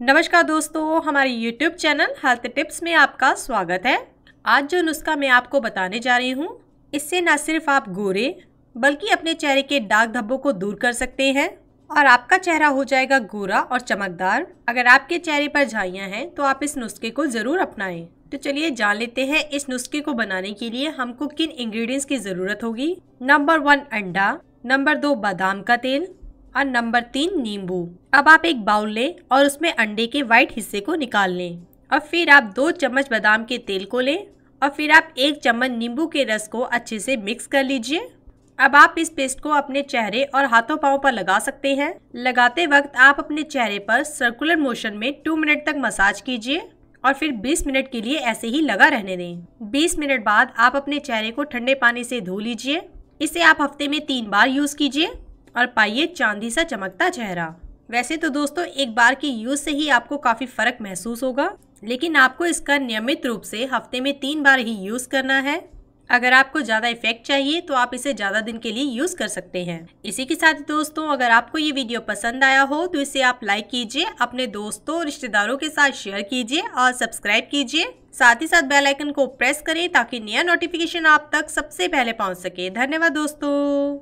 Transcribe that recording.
नमस्कार दोस्तों हमारे YouTube चैनल हेल्थ टिप्स में आपका स्वागत है आज जो नुस्खा मैं आपको बताने जा रही हूँ इससे न सिर्फ आप गोरे बल्कि अपने चेहरे के डाक धब्बों को दूर कर सकते हैं और आपका चेहरा हो जाएगा गोरा और चमकदार अगर आपके चेहरे पर झाइयाँ हैं तो आप इस नुस्खे को ज़रूर अपनाएं तो चलिए जान लेते हैं इस नुस्खे को बनाने के लिए हमको किन इंग्रेडिएंट्स की ज़रूरत होगी नंबर वन अंडा नंबर दो बादाम का तेल और नंबर तीन नींबू अब आप एक बाउल लें और उसमें अंडे के वाइट हिस्से को निकाल लें और फिर आप दो चम्मच बादाम के तेल को लें और फिर आप एक चम्मच नींबू के रस को अच्छे से मिक्स कर लीजिए अब आप इस पेस्ट को अपने चेहरे और हाथों पाँव पर लगा सकते हैं लगाते वक्त आप अपने चेहरे पर सर्कुलर मोशन में टू मिनट तक मसाज कीजिए और फिर 20 मिनट के लिए ऐसे ही लगा रहने दें 20 मिनट बाद आप अपने चेहरे को ठंडे पानी से धो लीजिए इसे आप हफ्ते में तीन बार यूज़ कीजिए और पाइए चांदी सा चमकता चेहरा वैसे तो दोस्तों एक बार की यूज से ही आपको काफ़ी फ़र्क महसूस होगा लेकिन आपको इसका नियमित रूप से हफ्ते में तीन बार ही यूज़ करना है अगर आपको ज़्यादा इफेक्ट चाहिए तो आप इसे ज़्यादा दिन के लिए यूज़ कर सकते हैं इसी के साथ दोस्तों अगर आपको ये वीडियो पसंद आया हो तो इसे आप लाइक कीजिए अपने दोस्तों रिश्तेदारों के साथ शेयर कीजिए और सब्सक्राइब कीजिए साथ ही साथ बेल आइकन को प्रेस करें ताकि नया नोटिफिकेशन आप तक सबसे पहले पहुंच सके धन्यवाद दोस्तों